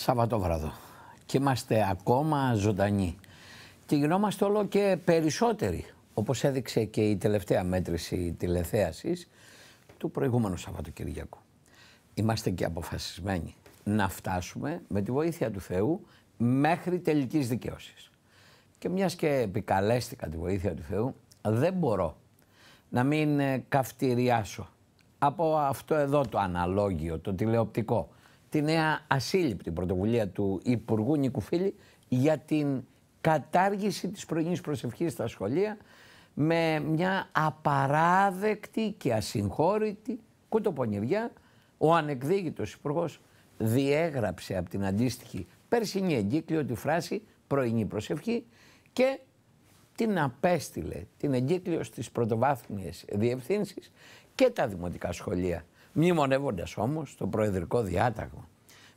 Σαββατόβραδο και είμαστε ακόμα ζωντανοί και γινόμαστε όλο και περισσότεροι όπως έδειξε και η τελευταία μέτρηση τηλεθέασης του προηγούμενου Σαββατοκυριακού. Είμαστε και αποφασισμένοι να φτάσουμε με τη βοήθεια του Θεού μέχρι τελικής δικαιώσης. Και μιας και επικαλέστηκα τη βοήθεια του Θεού, δεν μπορώ να μην ε, καυτηριάσω από αυτό εδώ το αναλόγιο, το τηλεοπτικό, τη νέα ασύλληπτη πρωτοβουλία του Υπουργού Νικουφίλη για την κατάργηση της πρωινής προσευχής στα σχολεία με μια απαράδεκτη και ασυγχώρητη κουτοπονηριά. Ο ανεκδίγητος υπουργός διέγραψε από την αντίστοιχη περσινή εγκύκλιο τη φράση πρωινή προσευχή και την απέστειλε την εγκύκλιο στις πρωτοβάθμιες διευθύνσεις και τα δημοτικά σχολεία Μνημονεύοντα όμως το προεδρικό διάταγμα.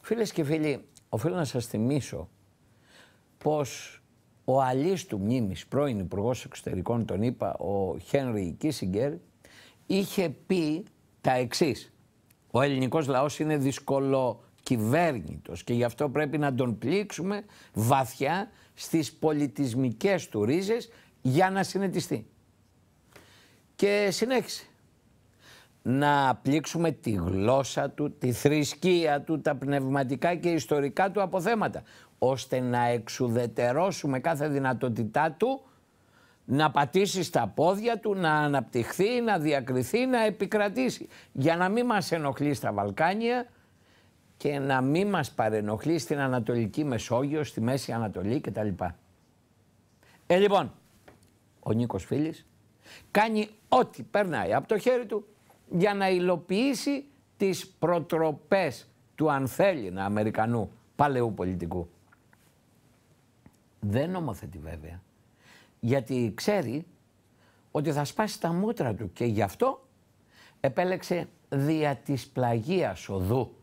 Φίλες και φίλοι, οφείλω να σας θυμίσω πως ο αλής του μνήμης, πρώην Υπουργός Εξωτερικών, τον είπα, ο Χένρι Κίσιγκερ, είχε πει τα εξής. Ο ελληνικός λαός είναι δυσκολοκυβέρνητος και γι' αυτό πρέπει να τον πλήξουμε βαθιά στις πολιτισμικές του ρίζες για να συνετιστεί. Και συνέχισε να πλήξουμε τη γλώσσα του, τη θρησκεία του, τα πνευματικά και ιστορικά του αποθέματα, ώστε να εξουδετερώσουμε κάθε δυνατότητά του να πατήσει στα πόδια του, να αναπτυχθεί, να διακριθεί, να επικρατήσει. Για να μην μας ενοχλεί στα Βαλκάνια και να μην μας παρενοχλεί στην Ανατολική Μεσόγειο, στη Μέση Ανατολή κτλ. Ε, λοιπόν, ο Νίκος Φίλης κάνει ό,τι περνάει από το χέρι του για να υλοποιήσει τις προτροπές του ανθέλινα Αμερικανού παλαιού πολιτικού. Δεν νομοθετεί βέβαια. Γιατί ξέρει ότι θα σπάσει τα μούτρα του και γι' αυτό επέλεξε δια της πλαγίας οδού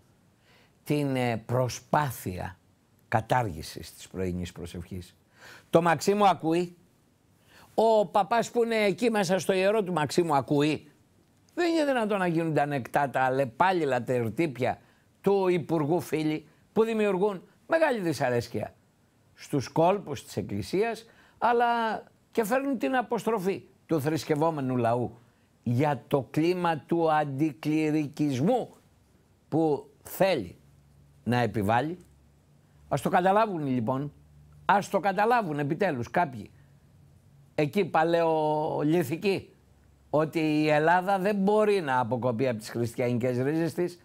την ε, προσπάθεια κατάργησης της πρωινής προσευχής. Το Μαξίμου ακούει. Ο παπάς που είναι εκεί μέσα στο ιερό του Μαξίμου ακούει δεν είναι δυνατόν να γίνουν τα νεκτά, τα αλλεπάλληλα τερτύπια του Υπουργού Φίλη που δημιουργούν μεγάλη δυσαρέσκεια στους κόλπους της Εκκλησίας αλλά και φέρνουν την αποστροφή του θρησκευόμενου λαού για το κλίμα του αντικληρικισμού που θέλει να επιβάλλει. Ας το καταλάβουν λοιπόν, ας το καταλάβουν επιτέλους κάποιοι εκεί παλαιολιθικοί ότι η Ελλάδα δεν μπορεί να αποκοπεί από τις χριστιανικές ρίζες της,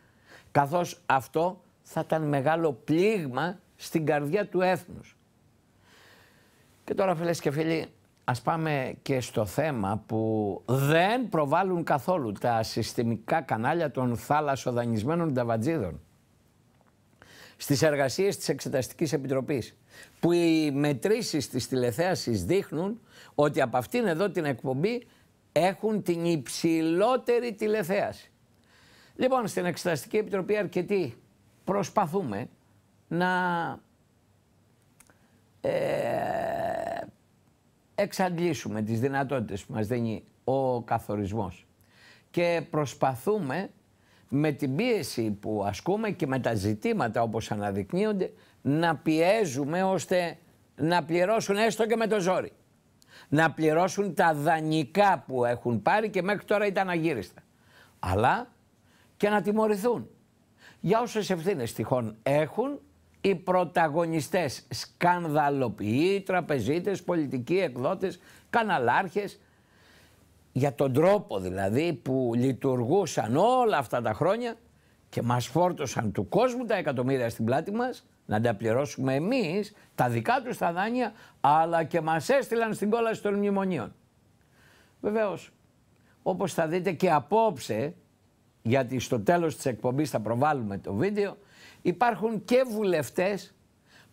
καθώς αυτό θα ήταν μεγάλο πλήγμα στην καρδιά του έθνους. Και τώρα φίλες και φίλοι, ας πάμε και στο θέμα που δεν προβάλλουν καθόλου τα συστημικά κανάλια των θάλασσοδανισμένων ταβατζίδων στις εργασίες της Εξεταστικής Επιτροπής που οι μετρήσεις της τηλεθέασης δείχνουν ότι από αυτήν εδώ την εκπομπή έχουν την υψηλότερη τηλεθέαση. Λοιπόν, στην Εξεταστική Επιτροπή αρκετοί προσπαθούμε να ε, εξαντλήσουμε τις δυνατότητες που μας δίνει ο καθορισμός και προσπαθούμε με την πίεση που ασκούμε και με τα ζητήματα όπως αναδεικνύονται να πιέζουμε ώστε να πληρώσουν έστω και με το ζόρι να πληρώσουν τα δανεικά που έχουν πάρει και μέχρι τώρα ήταν αγύριστα. Αλλά και να τιμωρηθούν για όσες ευθύνες τυχόν έχουν οι πρωταγωνιστές, σκανδαλοποιοί, τραπεζίτες, πολιτικοί εκδότες, καναλάρχες, για τον τρόπο δηλαδή που λειτουργούσαν όλα αυτά τα χρόνια και μας φόρτωσαν του κόσμου τα εκατομμύρια στην πλάτη μας να τα πληρώσουμε εμείς τα δικά τους τα δάνεια αλλά και μας έστειλαν στην κόλαση των μνημονίων. Βεβαίως, όπως θα δείτε και απόψε, γιατί στο τέλος της εκπομπής θα προβάλλουμε το βίντεο, υπάρχουν και βουλευτές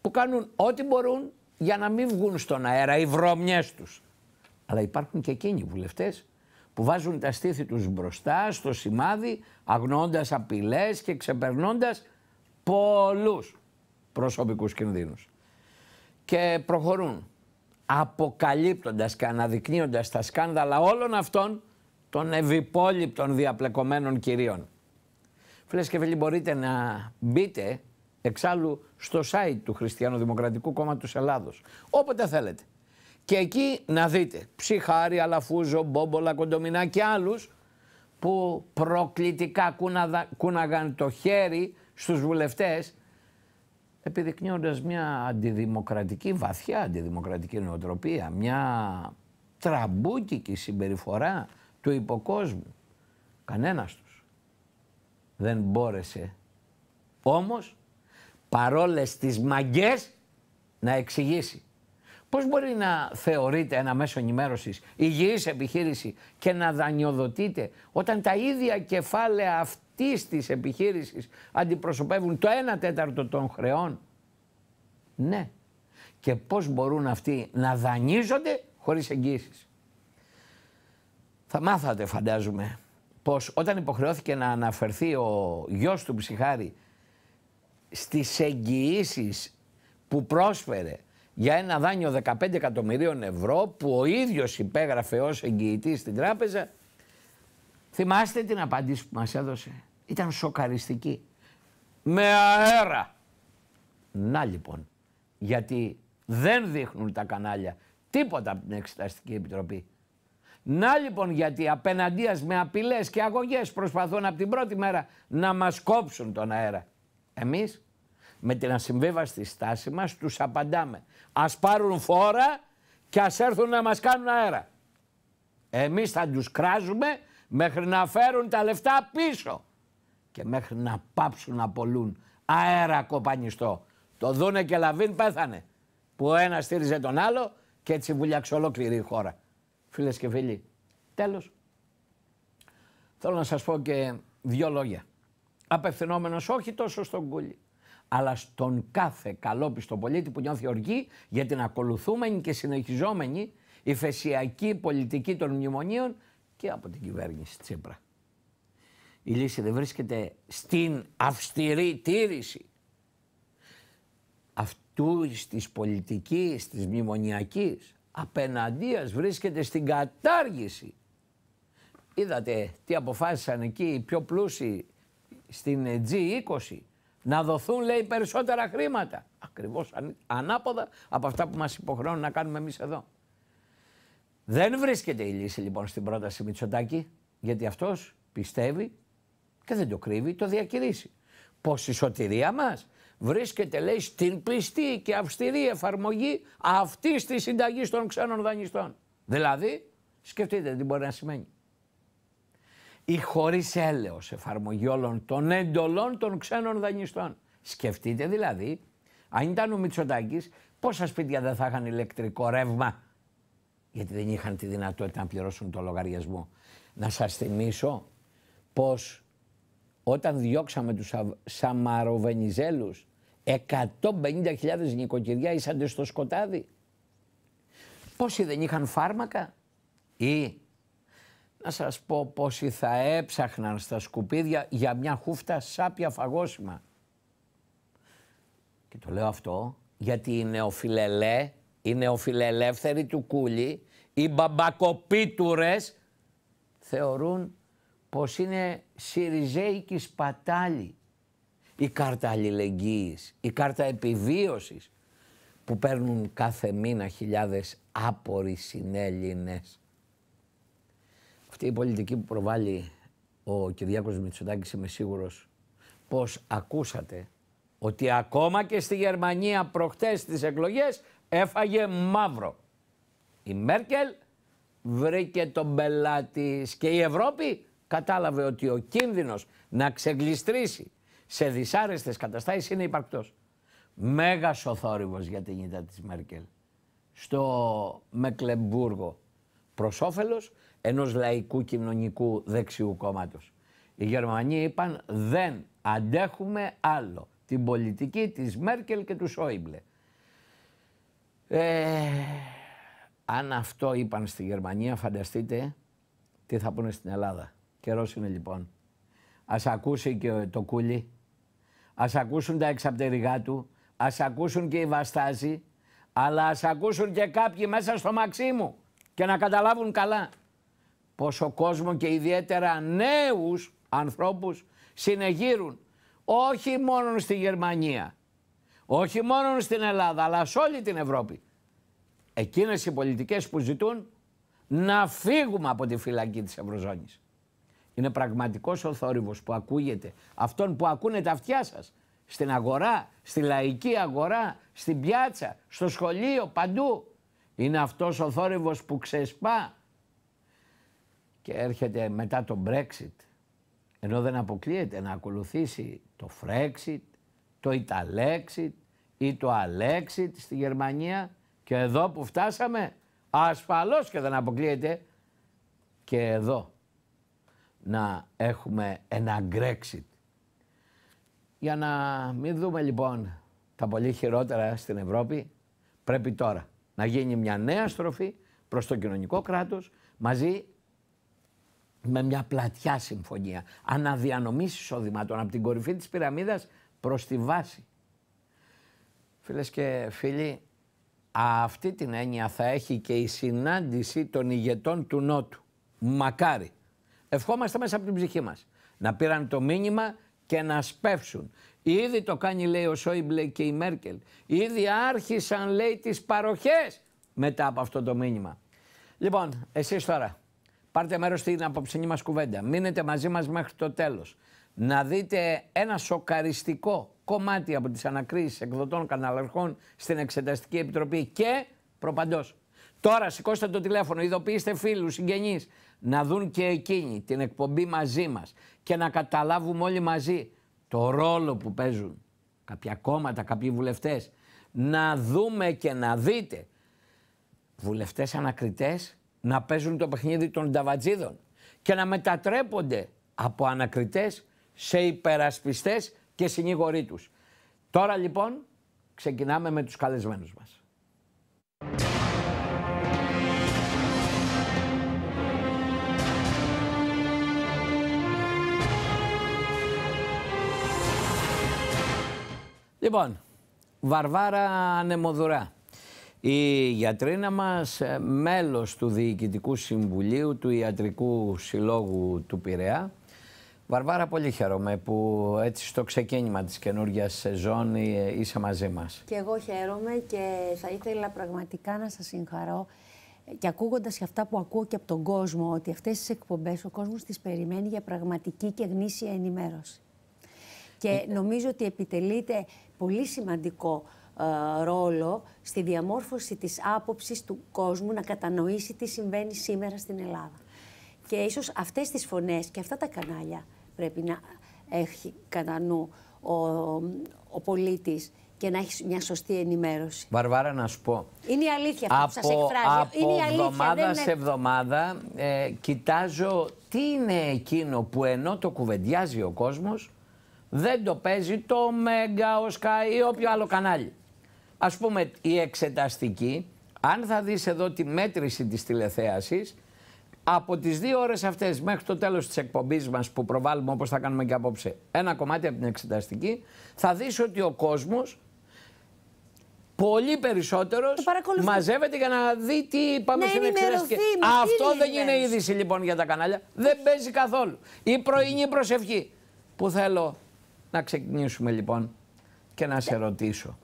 που κάνουν ό,τι μπορούν για να μην βγουν στον αέρα οι βρώμιές τους. Αλλά υπάρχουν και εκείνοι οι βουλευτές που βάζουν τα στήθη τους μπροστά στο σημάδι, αγνοώντας απειλές και ξεπερνώντας πολλούς προσωπικούς κινδύνους. Και προχωρούν αποκαλύπτοντας και αναδεικνύοντας τα σκάνδαλα όλων αυτών των ευυπόλοιπτων διαπλεκομένων κυρίων. Φίλες και φίλοι μπορείτε να μπείτε εξάλλου στο site του Χριστιανοδημοκρατικού Κόμματος Ελλάδος, όποτε θέλετε. Και εκεί να δείτε ψυχάρι, αλαφούζο, μπόμπολα, κοντομινά και άλλους που προκλητικά κούναγαν το χέρι στους βουλευτές επιδεικνύοντας μια αντιδημοκρατική, βαθιά αντιδημοκρατική νοοτροπία, μια τραμπούκικη συμπεριφορά του υποκόσμου. Κανένας τους δεν μπόρεσε όμως παρόλες τις μαγκές να εξηγήσει. Πώς μπορεί να θεωρείται ένα μέσο ενημέρωσης υγιής επιχείρηση και να δανειοδοτείτε όταν τα ίδια κεφάλαια αυτά αυτή της επιχείρησης αντιπροσωπεύουν το 1 τέταρτο των χρεών. Ναι. Και πώς μπορούν αυτοί να δανείζονται χωρίς εγγύσεις. Θα μάθατε φαντάζομαι πως όταν υποχρεώθηκε να αναφερθεί ο γιος του Ψυχάρη στις εγγυήσεις που πρόσφερε για ένα δάνειο 15 εκατομμυρίων ευρώ που ο ίδιος υπέγραφε ως εγγυητής στην τράπεζα θυμάστε την απάντηση που μας έδωσε ήταν σοκαριστική. Με αέρα. Να λοιπόν, γιατί δεν δείχνουν τα κανάλια τίποτα από την Εξεταστική Επιτροπή. Να λοιπόν γιατί απέναντίας με απειλές και αγωγές προσπαθούν από την πρώτη μέρα να μας κόψουν τον αέρα. Εμείς με την ασυμβίβαστη στάση μας τους απαντάμε. Ας πάρουν φόρα και ας έρθουν να μας κάνουν αέρα. Εμείς θα τους κράζουμε μέχρι να φέρουν τα λεφτά πίσω και μέχρι να πάψουν να πολλούν αέρα κοπανιστό. Το Δούνε και Λαβίν πέθανε. Που ο ένας στήριζε τον άλλο και έτσι βουλιάξε ολόκληρη η χώρα. Φίλες και φίλοι, τέλος. Θέλω να σας πω και δύο λόγια. Απευθυνόμενος όχι τόσο στον κούλι, αλλά στον κάθε καλόπιστο πολίτη που νιώθει οργή για την ακολουθούμενη και συνεχιζόμενη ηφαισιακή πολιτική των μνημονίων και από την κυβέρνηση Τσίπρα. Η λύση δεν βρίσκεται στην αυστηρή τήρηση αυτού της πολιτικής, της μνημονιακής. Απέναντίας βρίσκεται στην κατάργηση. Είδατε τι αποφάσισαν εκεί οι πιο πλούσιοι στην G20 να δοθούν λέει περισσότερα χρήματα. Ακριβώς ανάποδα από αυτά που μας υποχρεώνουν να κάνουμε εμείς εδώ. Δεν βρίσκεται η λύση λοιπόν στην πρόταση Μητσοτάκη γιατί αυτός πιστεύει και δεν το κρύβει, το διακηρύσει. Πως η σωτηρία μας βρίσκεται λέει στην πλειστή και αυστηρή εφαρμογή αυτής της συνταγής των ξένων δανειστών. Δηλαδή, σκεφτείτε τι μπορεί να σημαίνει. Η χωρίς έλεος εφαρμογή όλων των εντολών των ξένων δανειστών. Σκεφτείτε δηλαδή, αν ήταν ο Μητσοτάκης, πόσα σπίτια δεν θα είχαν ηλεκτρικό ρεύμα γιατί δεν είχαν τη δυνατότητα να πληρώσουν το λογαριασμό. Να σας θυμίσω πως όταν διώξαμε τους Σαμαροβενιζέλους 150.000 νοικοκυριά ήσαντε στο σκοτάδι. Πόσοι δεν είχαν φάρμακα ή να σας πω πόσοι θα έψαχναν στα σκουπίδια για μια χούφτα σάπια φαγόσιμα. Και το λέω αυτό γιατί οι νεοφιλελέ, οι νεοφιλελεύθεροι του κούλι, οι μπαμπακοπίτουρες θεωρούν πως είναι σιριζέικης σπατάλη. Η κάρτα αλληλεγγύης, η κάρτα επιβίωσης που παίρνουν κάθε μήνα χιλιάδες άποροι συνέλληνες. Αυτή η πολιτική που προβάλλει ο Κυριάκος Μητσοτάκης είμαι σίγουρος πως ακούσατε ότι ακόμα και στη Γερμανία προχτές τις εκλογές έφαγε μαύρο. Η Μέρκελ βρήκε τον πελάτη και η Ευρώπη κατάλαβε ότι ο κίνδυνος να ξεγλιστρήσει σε δυσάρεστες καταστάσεις είναι υπαρκτός. Μέγας ο θόρυβος για την ήττα της Μέρκελ στο Μεκλεμπούργο προς όφελος ενός λαϊκού κοινωνικού δεξιού κόμματος. Οι Γερμανοί είπαν δεν αντέχουμε άλλο την πολιτική της Μέρκελ και του Σόιμπλε. Ε, αν αυτό είπαν στη Γερμανία φανταστείτε τι θα πούνε στην Ελλάδα. Καιρός είναι λοιπόν. Ας ακούσει και το κούλι. Ας ακούσουν τα εξαπτερικά του. Ας ακούσουν και οι βαστάζοι. Αλλά ας ακούσουν και κάποιοι μέσα στο μαξί μου και να καταλάβουν καλά πόσο κόσμο και ιδιαίτερα νέους ανθρώπους συνεγείρουν όχι μόνο στη Γερμανία, όχι μόνο στην Ελλάδα, αλλά σε όλη την Ευρώπη. Εκείνες οι πολιτικές που ζητούν να φύγουμε από τη φυλακή της Ευρωζώνης. Είναι πραγματικός ο θόρυβος που ακούγεται. Αυτόν που ακούνε τα αυτιά σας. Στην αγορά, στη λαϊκή αγορά, στην πιάτσα, στο σχολείο, παντού. Είναι αυτός ο θόρυβος που ξεσπά. Και έρχεται μετά το Brexit. Ενώ δεν αποκλείεται να ακολουθήσει το Frexit, το Italexit ή το Alexit στη Γερμανία. Και εδώ που φτάσαμε ασφαλώς και δεν αποκλείεται και εδώ να έχουμε ένα Brexit. Για να μην δούμε λοιπόν τα πολύ χειρότερα στην Ευρώπη, πρέπει τώρα να γίνει μια νέα στροφή προς το κοινωνικό κράτος μαζί με μια πλατιά συμφωνία. Αναδιανομής εισοδημάτων από την κορυφή της πυραμίδας προς τη βάση. Φίλες και φίλοι, αυτή την έννοια θα έχει και η συνάντηση των ηγετών του Νότου. Μακάρι. Ευχόμαστε μέσα από την ψυχή μας. Να πήραν το μήνυμα και να σπεύσουν. Ήδη το κάνει λέει ο Σόιμπλε και η Μέρκελ. Ήδη άρχισαν λέει τις παροχές μετά από αυτό το μήνυμα. Λοιπόν, εσείς τώρα πάρτε μέρος στην απόψηνή μας κουβέντα. Μείνετε μαζί μας μέχρι το τέλος. Να δείτε ένα σοκαριστικό κομμάτι από τις ανακρίσεις εκδοτών καναλαρχών στην Εξεταστική Επιτροπή και προπαντός Τώρα σηκώστε το τηλέφωνο, ειδοποιήστε φίλους, συγγενείς, να δουν και εκείνοι την εκπομπή μαζί μας και να καταλάβουμε όλοι μαζί το ρόλο που παίζουν κάποια κόμματα, κάποιοι βουλευτές. Να δούμε και να δείτε βουλευτές ανακριτές να παίζουν το παιχνίδι των νταβατζίδων και να μετατρέπονται από ανακριτές σε υπερασπιστές και συνήγοροί τους. Τώρα λοιπόν ξεκινάμε με τους καλεσμένους μας. Λοιπόν, Βαρβάρα Ανεμοδουρά. Η γιατρίνα μας, ε, μέλος του Διοικητικού Συμβουλίου του Ιατρικού Συλλόγου του Πειραιά. Βαρβάρα, πολύ χαίρομαι που έτσι στο ξεκίνημα της καινούργιας σεζόν ε, είσαι μαζί μας. Και εγώ χαίρομαι και θα ήθελα πραγματικά να σας συγχαρώ ε, και ακούγοντας και αυτά που ακούω και από τον κόσμο, ότι αυτές τις εκπομπές ο κόσμος τις περιμένει για πραγματική και γνήσια ενημέρωση. Και νομίζω ότι επιτελείται πολύ σημαντικό ε, ρόλο στη διαμόρφωση της άποψης του κόσμου να κατανοήσει τι συμβαίνει σήμερα στην Ελλάδα. Και ίσως αυτές τις φωνές και αυτά τα κανάλια πρέπει να έχει κατά νου ο, ο πολίτης και να έχει μια σωστή ενημέρωση. Βαρβάρα, να σου πω. Είναι η αλήθεια αυτό που σας εκφράζει. Από είναι η εβδομάδα σε εβδομάδα ε, κοιτάζω τι είναι εκείνο που ενώ το κουβεντιάζει ο κόσμος, δεν το παίζει το Μέγκα, ο Sky ή όποιο άλλο κανάλι. Ας πούμε η εξεταστική, αν θα δεις εδώ τη μέτρηση της τηλεθέασης, από τις δύο ώρες αυτές μέχρι το τέλος της εκπομπής μας που προβάλλουμε όπως θα κάνουμε και απόψε ένα κομμάτι από την εξεταστική, θα δεις ότι ο κόσμος πολύ περισσότερος μαζεύεται για να δει τι είπαμε ναι, στην εξεταστική. Αυτό δεν είναι είδηση λοιπόν για τα κανάλια. Δεν παίζει καθόλου. Η πρωινή προσευχή που θέλω να ξεκινήσουμε λοιπόν και να σε ναι. ρωτήσω.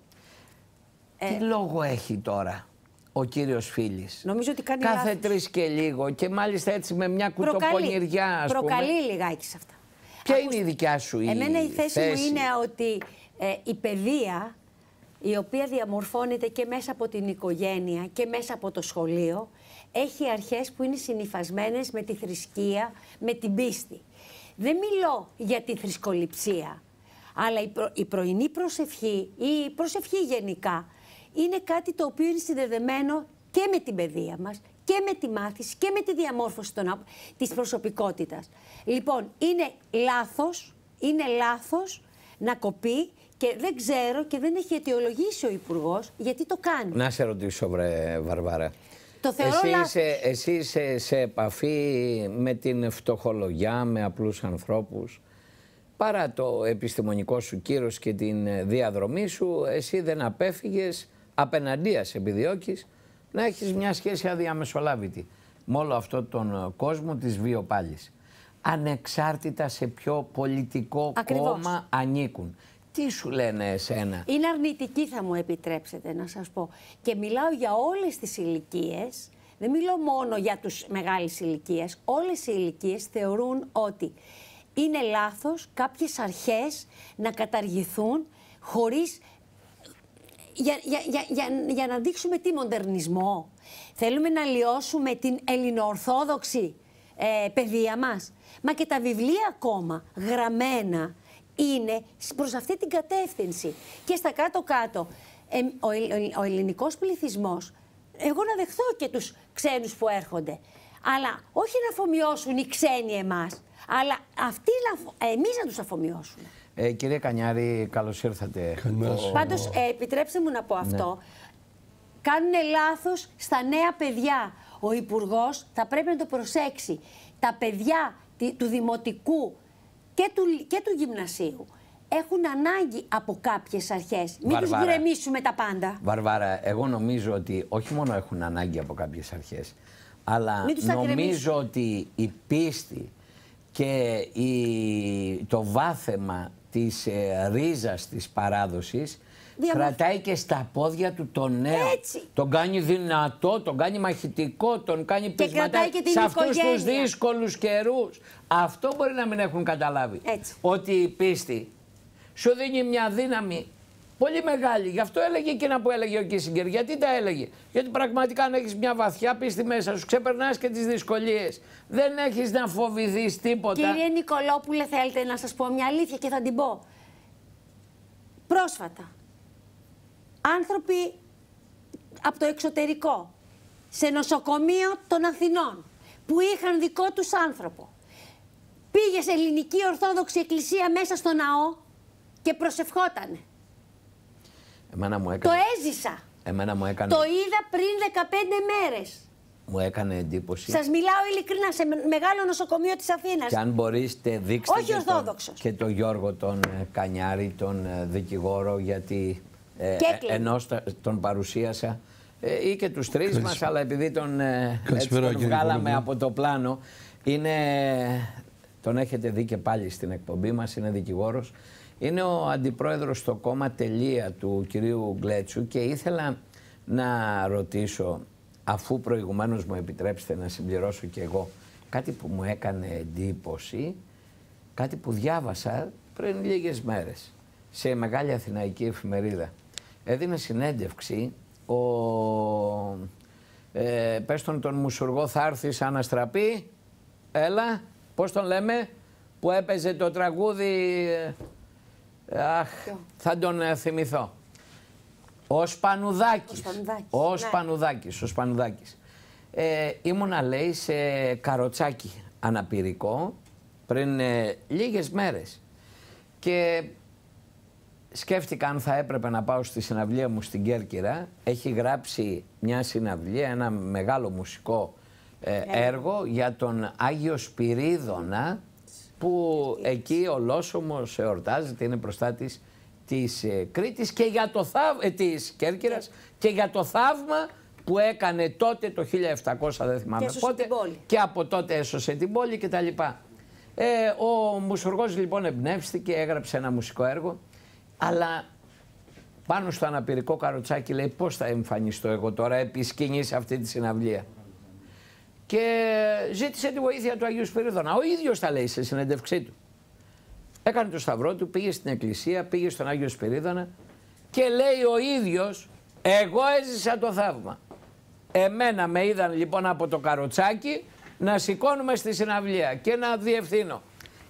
Ε. Τι λόγο έχει τώρα ο κύριος Φίλης. Νομίζω ότι κάνει Κάθε τρεις και λίγο και μάλιστα έτσι με μια κουτοπονηριά ας προκαλεί Προκαλεί λιγάκι σε αυτά. Ποια είναι η δικιά σου η Εμένα η θέση, μου είναι ότι ε, η παιδεία η οποία διαμορφώνεται και μέσα από την οικογένεια και μέσα από το σχολείο έχει αρχές που είναι συνειφασμένες με τη θρησκεία, με την πίστη. Δεν μιλώ για τη θρησκοληψία. Αλλά η, η πρωινή προσευχή ή η προσευχή γενικά είναι κάτι το οποίο είναι συνδεδεμένο και με την παιδεία μας και με τη μάθηση και με τη διαμόρφωση των, της προσωπικότητας. Λοιπόν, είναι λάθος, είναι λάθος να κοπεί και δεν ξέρω και δεν έχει αιτιολογήσει ο Υπουργός γιατί το κάνει. Να σε ρωτήσω, βρε Βαρβάρα. Το θεωρώ εσύ, είσαι σε επαφή με την φτωχολογιά, με απλούς ανθρώπους παρά το επιστημονικό σου κύρος και την ε, διαδρομή σου, εσύ δεν απέφυγες, απέναντίας επιδιώκεις, να έχεις μια σχέση αδιαμεσολάβητη με όλο αυτόν τον ε, κόσμο της βιοπάλης. Ανεξάρτητα σε ποιο πολιτικό κόμμα ανήκουν. Τι σου λένε εσένα. Είναι αρνητική θα μου επιτρέψετε να σας πω. Και μιλάω για όλες τις ηλικίες. Δεν μιλώ μόνο για τους μεγάλες ηλικίες. Όλες οι ηλικίες θεωρούν ότι είναι λάθος κάποιες αρχές να καταργηθούν χωρίς για, για, για, για, να δείξουμε τι μοντερνισμό. Θέλουμε να λιώσουμε την ελληνοορθόδοξη ε, παιδεία μας. Μα και τα βιβλία ακόμα γραμμένα είναι προς αυτή την κατεύθυνση. Και στα κάτω-κάτω, ο, ο, ο ελληνικός πληθυσμός, εγώ να δεχθώ και τους ξένους που έρχονται, αλλά όχι να αφομοιώσουν οι ξένοι εμάς. Αλλά αυτοί ε, εμείς να τους αφομοιώσουμε. Ε, κυρία Κανιάρη, καλώς ήρθατε. Πάντως, ε, επιτρέψτε μου να πω ναι. αυτό. Ναι. Κάνουν λάθος στα νέα παιδιά. Ο Υπουργός θα πρέπει να το προσέξει. Τα παιδιά του Δημοτικού και του, και του Γυμνασίου έχουν ανάγκη από κάποιες αρχές. Μην Βαρβάρα. τους γκρεμίσουμε τα πάντα. Βαρβάρα, εγώ νομίζω ότι όχι μόνο έχουν ανάγκη από κάποιες αρχές, αλλά νομίζω ότι η πίστη και το βάθεμα της ε, ρίζας της παράδοσης κρατάει και στα πόδια του τον νέο. Τον κάνει δυνατό, τον κάνει μαχητικό, τον κάνει πεισματά. Σε αυτούς τους δύσκολους καιρούς. Αυτό μπορεί να μην έχουν καταλάβει. Ότι η πίστη σου δίνει μια δύναμη Πολύ μεγάλη. Γι' αυτό έλεγε εκείνα που έλεγε ο Κίσιγκερ. Γιατί τα έλεγε. Γιατί πραγματικά αν έχεις μια βαθιά πίστη μέσα σου, ξεπερνάς και τις δυσκολίες. Δεν έχεις να φοβηθείς τίποτα. Κύριε Νικολόπουλε, θέλετε να σας πω μια αλήθεια και θα την πω. Πρόσφατα, άνθρωποι από το εξωτερικό, σε νοσοκομείο των Αθηνών, που είχαν δικό τους άνθρωπο, πήγε σε ελληνική Ορθόδοξη Εκκλησία μέσα στο ναό και προσευχότανε. Εμένα μου έκανε... Το έζησα. Εμένα μου έκανε... Το είδα πριν 15 μέρες. Μου έκανε εντύπωση. Σας μιλάω ειλικρινά σε μεγάλο νοσοκομείο της Αθήνας. Και αν μπορείτε, δείξτε. Όχι Και τον Γιώργο τον ε, Κανιάρη, τον ε, δικηγόρο, γιατί. Ε, ε ενώ τον παρουσίασα ή και τους τρεις μας, αλλά επειδή τον, έτσι τον βγάλαμε από το πλάνο, είναι, τον έχετε δει και πάλι στην εκπομπή μας, είναι δικηγόρος, είναι ο αντιπρόεδρος στο κόμμα τελεία του κυρίου Γκλέτσου και ήθελα να ρωτήσω, αφού προηγουμένως μου επιτρέψετε να συμπληρώσω και εγώ, κάτι που μου έκανε εντύπωση, κάτι που διάβασα πριν λίγες μέρες σε μεγάλη αθηναϊκή εφημερίδα. Έδινε συνέντευξη ο... Ε, πες τον Μουσουργό θα έρθεις σαν έλα, πώς τον λέμε, που έπαιζε το τραγούδι ε, Αχ, θα τον ε, θυμηθώ. Ο Σπανουδάκης. Ο Σπανουδάκης. Ο Σπανουδάκης. Ναι. Ε, ήμουνα λέει σε καροτσάκι αναπηρικό πριν ε, λίγες μέρες και σκέφτηκα αν θα έπρεπε να πάω στη συναυλία μου στην Κέρκυρα. Έχει γράψει μια συναυλία, ένα μεγάλο μουσικό ε, ναι. έργο για τον Άγιο Σπυρίδωνα που εκεί ο Λόσομος εορτάζεται, είναι μπροστά της, της ε, Κρήτης και για το θαύ, ε, της Κέρκυρας ναι. και για το θαύμα που έκανε τότε το 1700 δεν θυμάμαι και πότε και από τότε έσωσε την πόλη κτλ. Ε, ο Μουσουργός λοιπόν εμπνεύστηκε, έγραψε ένα μουσικό έργο αλλά πάνω στο αναπηρικό καροτσάκι λέει πώς θα εμφανιστώ εγώ τώρα επί σκηνής αυτή τη συναυλία και ζήτησε τη βοήθεια του Αγίου Σπυρίδωνα. Ο ίδιος τα λέει σε συνέντευξή του. Έκανε το σταυρό του, πήγε στην εκκλησία, πήγε στον Άγιο Σπυρίδωνα και λέει ο ίδιος, εγώ έζησα το θαύμα. Εμένα με είδαν λοιπόν από το καροτσάκι να σηκώνουμε στη συναυλία και να διευθύνω.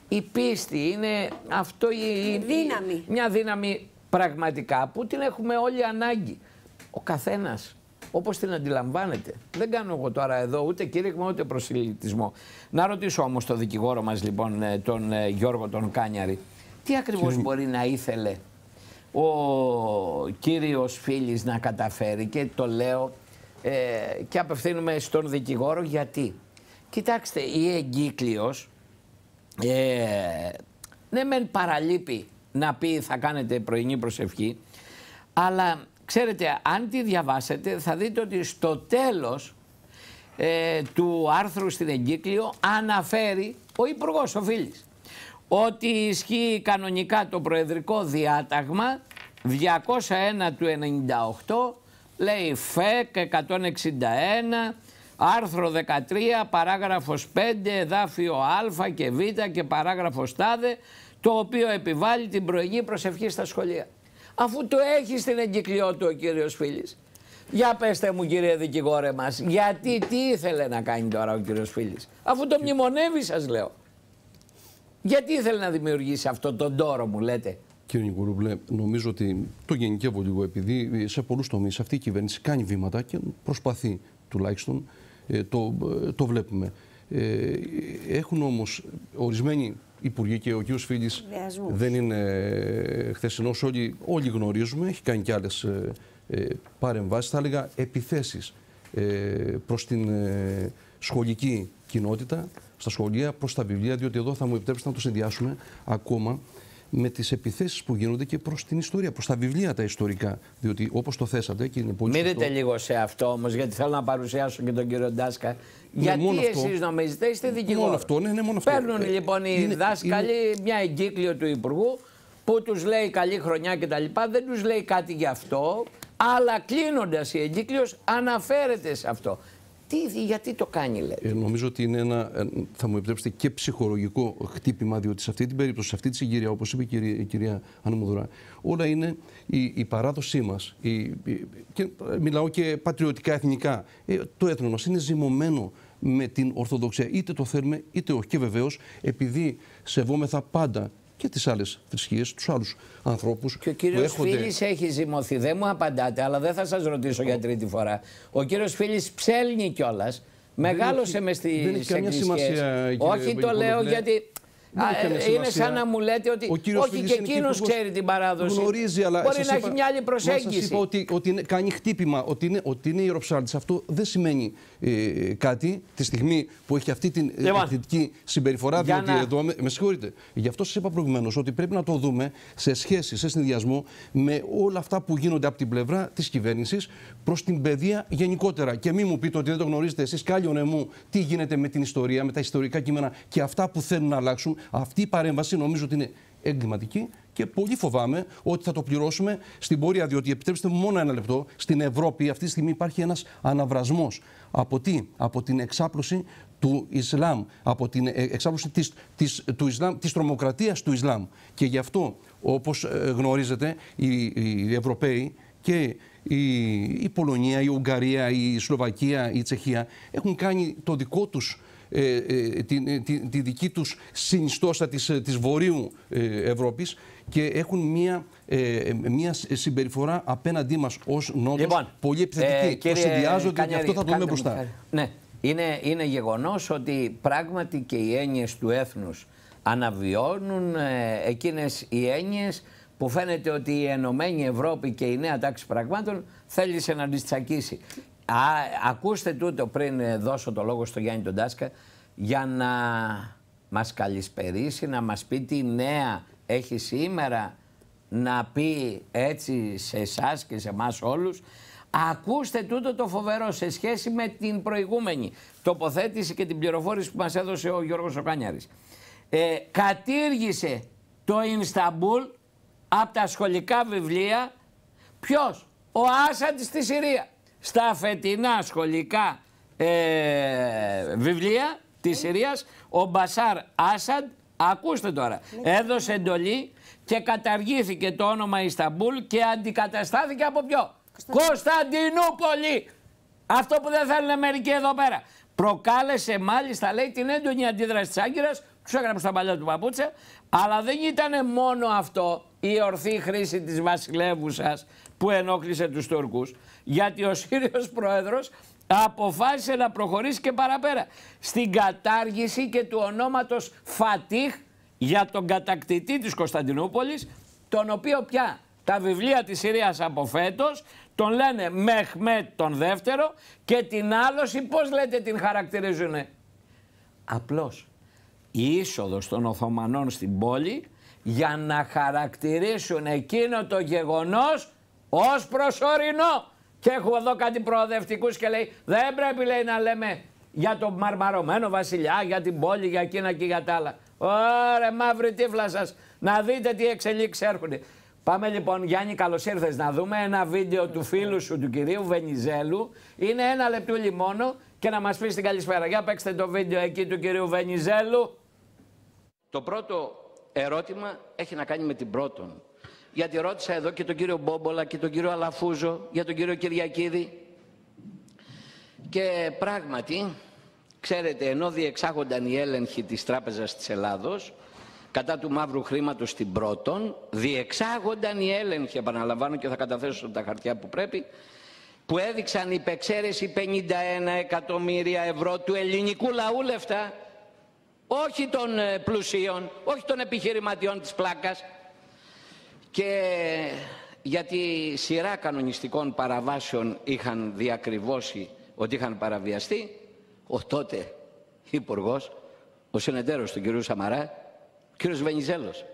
Η πίστη είναι αυτό η, δύναμη. μια δύναμη πραγματικά που την έχουμε όλοι ανάγκη. Ο καθένας όπως την αντιλαμβάνετε. Δεν κάνω εγώ τώρα εδώ ούτε κήρυγμα ούτε προσυλλητισμό. Να ρωτήσω όμως τον δικηγόρο μας λοιπόν, ε, τον ε, Γιώργο τον Κάνιαρη, τι ακριβώς μπορεί να ήθελε ο κύριος Φίλης να καταφέρει και το λέω ε, και απευθύνουμε στον δικηγόρο γιατί. Κοιτάξτε, η εγκύκλειος ε, ναι μεν παραλείπει να πει θα κάνετε πρωινή προσευχή αλλά Ξέρετε, αν τη διαβάσετε θα δείτε ότι στο τέλος ε, του άρθρου στην εγκύκλιο αναφέρει ο υπουργός ο Φίλης ότι ισχύει κανονικά το προεδρικό διάταγμα 201 του 98 λέει ΦΕΚ 161 άρθρο 13 παράγραφος 5 εδάφιο α και β και παράγραφος τάδε το οποίο επιβάλλει την προηγή προσευχή στα σχολεία αφού το έχεις στην εγκυκλιό του ο κύριος Φίλης. Για πέστε μου κύριε δικηγόρε μας, γιατί τι ήθελε να κάνει τώρα ο κύριος Φίλης. Αφού το μνημονεύει σας λέω. Γιατί ήθελε να δημιουργήσει αυτό τον τόρο μου λέτε. Κύριε Νικολούμπλε, νομίζω ότι το γενικεύω λίγο επειδή σε πολλούς τομείς αυτή η κυβέρνηση κάνει βήματα και προσπαθεί τουλάχιστον. Ε, το, ε, το βλέπουμε. Ε, έχουν όμως ορισμένοι Υπουργοί και ο κ. Φίλη δεν είναι ε, χθεσινός. Όλοι, όλοι γνωρίζουμε. Έχει κάνει και άλλες ε, παρεμβάσεις, θα έλεγα επιθέσεις ε, προς την σχολική κοινότητα, στα σχολεία, προς τα βιβλία. Διότι εδώ θα μου επιτρέψετε να το συνδυάσουμε ακόμα με τις επιθέσεις που γίνονται και προς την ιστορία, προς τα βιβλία τα ιστορικά. Διότι όπως το θέσατε και είναι πολύ. Μείνετε λίγο σε αυτό όμως, γιατί θέλω να παρουσιάσω και τον κύριο Ντάσκα ναι, Γιατί εσεί νομίζετε, είστε δικηγόροι. Μόνο αυτό, ναι, ναι, μόνο αυτό. Παίρνουν ε, λοιπόν οι δάσκαλοι μια εγκύκλιο του Υπουργού που τους λέει καλή χρονιά κτλ. Δεν τους λέει κάτι γι' αυτό. Αλλά κλείνοντας η εγκύκλιος αναφέρεται σε αυτό γιατί το κάνει, λέτε. νομίζω ότι είναι ένα, ε, θα μου επιτρέψετε, και ψυχολογικό χτύπημα, διότι σε αυτή την περίπτωση, σε αυτή τη συγκυρία, όπως είπε η κυρία, η κυρία όλα είναι η, η παράδοσή μας. Και, ε, μιλάω και πατριωτικά, εθνικά. Ε, το έθνος μας είναι ζυμωμένο με την Ορθοδοξία. Είτε το θέλουμε είτε όχι. Και βεβαίως, επειδή σεβόμεθα πάντα και τις άλλες θρησκείες, τους άλλους ανθρώπους. Και ο κύριος έχονται... Φίλης έχει ζυμωθεί. Δεν μου απαντάτε, αλλά δεν θα σας ρωτήσω για τρίτη φορά. Ο κύριος Φίλης ψέλνει κιόλας. Μεγάλωσε μες στι σημασία. Όχι, το λέω γιατί ε, είναι σαν να μου λέτε ότι. όχι, και εκείνο ξέρει την παράδοση. Γνωρίζει, αλλά Μπορεί να έχει μια άλλη προσέγγιση. Σας είπα ότι, ότι είναι, κάνει χτύπημα, ότι είναι, ότι είναι Αυτό δεν σημαίνει ε, κάτι τη στιγμή που έχει αυτή την επιθετική συμπεριφορά. Για διότι εδώ. Με, με συγχωρείτε. Γι' αυτό σας είπα προηγουμένως ότι πρέπει να το δούμε σε σχέση, σε συνδυασμό με όλα αυτά που γίνονται από την πλευρά της κυβέρνησης προς την παιδεία γενικότερα. Και μην μου πείτε ότι δεν το γνωρίζετε εσείς, κάλιο νεμού τι γίνεται με την ιστορία, με τα ιστορικά κείμενα και αυτά που θέλουν να αλλάξουν. Αυτή η παρέμβαση νομίζω ότι είναι εγκληματική και πολύ φοβάμαι ότι θα το πληρώσουμε στην πορεία. Διότι επιτρέψτε μου μόνο ένα λεπτό, στην Ευρώπη αυτή τη στιγμή υπάρχει ένας αναβρασμός. Από τι? Από την εξάπλωση του Ισλάμ, από την ε, εξάπλωση της, της, του Ισλάμ, της τρομοκρατίας του Ισλάμ. Και γι' αυτό, όπως ε, γνωρίζετε, οι, οι Ευρωπαίοι και η, Πολωνία, η Ουγγαρία, η Σλοβακία, η Τσεχία έχουν κάνει το δικό τους ε, ε, τη, ε, τη, δική τους συνιστόσα της, της Βορείου Ευρώπης και έχουν μία, μία συμπεριφορά απέναντί μας ως νότος λοιπόν, πολύ επιθετική. Ε, συνδυάζονται και αυτό θα το δούμε μπροστά. Ναι. Είναι, είναι γεγονός ότι πράγματι και οι έννοιες του έθνους αναβιώνουν εκείνες οι έννοιες που φαίνεται ότι η Ενωμένη Ευρώπη και η νέα τάξη πραγμάτων θέλησε να τις τσακίσει. Α, ακούστε τούτο πριν ε, δώσω το λόγο στο Γιάννη τον Τάσκα για να μας καλησπερίσει, να μας πει τι νέα έχει σήμερα να πει έτσι σε εσάς και σε εμάς όλους Ακούστε τούτο το φοβερό σε σχέση με την προηγούμενη τοποθέτηση και την πληροφόρηση που μας έδωσε ο Γιώργος Οκάνιαρης. Ε, κατήργησε το Ινσταμπούλ από τα σχολικά βιβλία ποιος, ο Άσαντ στη Συρία στα φετινά σχολικά ε, βιβλία της ναι. Συρίας ο Μπασάρ Άσαντ, ακούστε τώρα, ναι. έδωσε εντολή και καταργήθηκε το όνομα Ισταμπούλ και αντικαταστάθηκε από ποιο. Κωνσταντινούπολη. Αυτό που δεν θέλουν μερικοί εδώ πέρα. Προκάλεσε μάλιστα λέει την έντονη αντίδραση της Άγκυρας, τους έγραψε τα παλιά του παπούτσα, αλλά δεν ήταν μόνο αυτό η ορθή χρήση της βασιλεύουσας που ενόχλησε τους Τούρκους γιατί ο Σύριος Πρόεδρος αποφάσισε να προχωρήσει και παραπέρα στην κατάργηση και του ονόματος Φατίχ για τον κατακτητή της Κωνσταντινούπολης τον οποίο πια τα βιβλία της Συρίας από φέτος τον λένε Μεχμέ τον δεύτερο και την άλωση πώς λέτε την χαρακτηρίζουνε. Απλώς η είσοδος των Οθωμανών στην πόλη για να χαρακτηρίσουν εκείνο το γεγονός ως προσωρινό. Και έχω εδώ κάτι προοδευτικούς και λέει: Δεν πρέπει λέει, να λέμε για τον μαρμαρωμένο βασιλιά, για την πόλη, για εκείνα και για τα άλλα. Ωραία, μαύρη τύφλα σας. Να δείτε τι εξελίξεις έρχονται. Πάμε λοιπόν, Γιάννη, καλώς ήρθες να δούμε ένα βίντεο του φίλου σου, του κυρίου Βενιζέλου. Είναι ένα λεπτούλι μόνο και να μας πεις την καλησπέρα. Για παίξτε το βίντεο εκεί του κυρίου Βενιζέλου. Το πρώτο ερώτημα έχει να κάνει με την πρώτον γιατί ρώτησα εδώ και τον κύριο Μπόμπολα και τον κύριο Αλαφούζο, για τον κύριο Κυριακίδη. Και πράγματι, ξέρετε, ενώ διεξάγονταν οι έλεγχοι της Τράπεζας της Ελλάδος, κατά του μαύρου χρήματος την πρώτον, διεξάγονταν οι έλεγχοι, επαναλαμβάνω και θα καταθέσω τα χαρτιά που πρέπει, που έδειξαν υπεξαίρεση 51 εκατομμύρια ευρώ του ελληνικού λαού λεφτά, όχι των ε, πλουσίων, όχι των επιχειρηματιών της πλάκας, και γιατί σειρά κανονιστικών παραβάσεων είχαν διακριβώσει ότι είχαν παραβιαστεί, ο τότε υπουργός, ο συνεταίρος του κυρίου Σαμαρά, ο κύριος Βενιζέλος,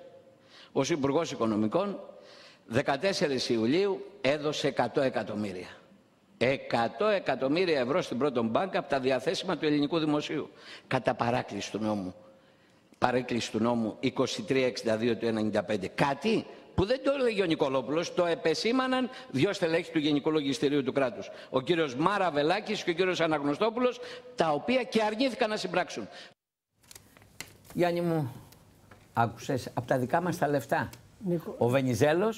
ως υπουργός Οικονομικών, 14 Ιουλίου έδωσε 100 εκατομμύρια. 100 εκατομμύρια ευρώ στην πρώτη μπάνκα από τα διαθέσιμα του ελληνικού δημοσίου. Κατά παράκληση του νόμου. Παρέκκληση του νόμου 2362 του 1995. Κάτι που δεν το έλεγε ο Νικολόπουλος, το επεσήμαναν δύο στελέχη του Γενικού Λογιστηρίου του κράτους. Ο κύριος Μάρα Βελάκης και ο κύριος Αναγνωστόπουλος, τα οποία και αρνήθηκαν να συμπράξουν. Γιάννη μου, άκουσες από τα δικά μας τα λεφτά. Ο Βενιζέλος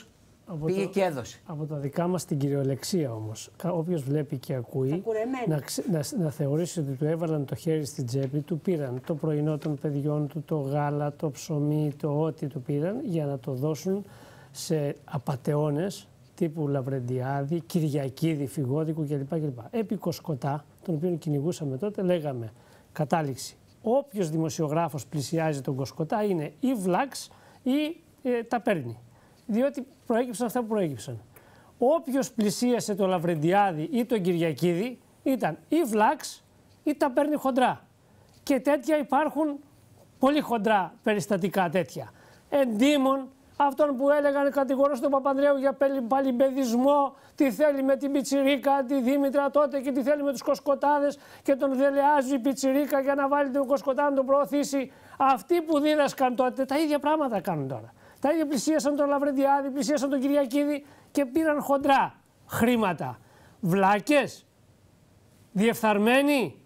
Πήγε και έδωσε. Από τα δικά μας την κυριολεξία όμως. Όποιος βλέπει και ακούει, να, να, να θεωρήσει ότι του έβαλαν το χέρι στην τσέπη, του πήραν το πρωινό των παιδιών του, το γάλα, το ψωμί, το ό,τι του πήραν για να το δώσουν σε απατεώνες τύπου Λαβρεντιάδη, Κυριακίδη, Φιγόδικου κλπ. κλπ. Επί Κοσκοτά, τον οποίο κυνηγούσαμε τότε, λέγαμε κατάληξη. Όποιος δημοσιογράφος πλησιάζει τον Κοσκοτά είναι ή βλάξ ή ε, τα παίρνει. Διότι προέκυψαν αυτά που προέκυψαν. Όποιος πλησίασε τον Λαβρεντιάδη ή τον Κυριακίδη ήταν ή βλάξ ή τα παίρνει χοντρά. Και τέτοια υπάρχουν πολύ χοντρά περιστατικά τέτοια. Εντίμων, Αυτόν που έλεγαν κατηγορούσε τον Παπανδρέου για παλιμπεδισμό, τι θέλει με την Πιτσιρίκα, τη Δήμητρα τότε και τι θέλει με τους Κοσκοτάδες και τον δελεάζει η Πιτσιρίκα για να βάλει τον Κοσκοτά να τον προωθήσει. Αυτοί που δίδασκαν τότε τα ίδια πράγματα κάνουν τώρα. Τα ίδια πλησίασαν τον Λαβρεντιάδη, πλησίασαν τον Κυριακίδη και πήραν χοντρά χρήματα. Βλάκες, διεφθαρμένοι,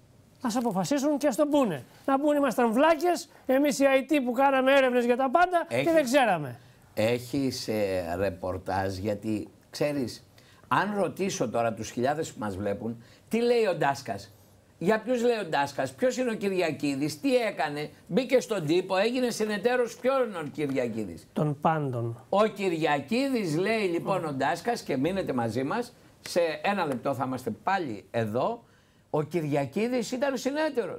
ας αποφασίσουν και ας το πούνε. Να πούνε ήμασταν βλάκες, εμείς οι IT που κάναμε έρευνες για τα πάντα και δεν ξέραμε. Έχει ε, ρεπορτάζ γιατί ξέρεις, αν ρωτήσω τώρα τους χιλιάδες που μας βλέπουν, τι λέει ο Ντάσκας. Για ποιους λέει ο Ντάσκας, ποιος είναι ο Κυριακίδης, τι έκανε, μπήκε στον τύπο, έγινε συνεταίρος ποιο είναι ο Κυριακίδης. Τον πάντων. Ο Κυριακήδη λέει λοιπόν ο Ντάσκας και μείνετε μαζί μας. Σε ένα λεπτό θα είμαστε πάλι εδώ. Ο Κυριακίδης ήταν συνέτερος.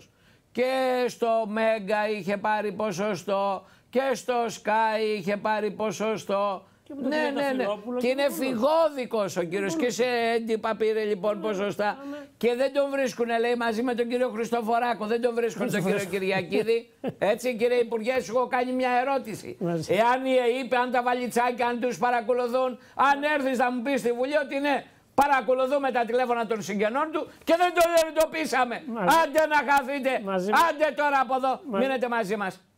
Και στο Μέγκα είχε πάρει ποσοστό και στο Sky είχε πάρει ποσοστό. Και ναι, ναι, ναι, ναι. Και είναι φυγόδικος ο κύριο. Και σε έντυπα πήρε λοιπόν ποσοστά. Και δεν τον βρίσκουν, λέει, μαζί με τον κύριο Χριστοφοράκο. Δεν τον βρίσκουν τον κύριο Κυριακίδη. Έτσι, κύριε Υπουργέ, σου έχω κάνει μια ερώτηση. Εάν η αν τα βαλιτσάκια, αν τους παρακολουθούν, αν έρθεις να μου πεις στη Βουλή ότι ναι, παρακολουθούμε τα τηλέφωνα των συγγενών του και δεν το εντοπίσαμε. Άντε να χαθείτε. Άντε τώρα από εδώ. Μείνετε μαζί μας.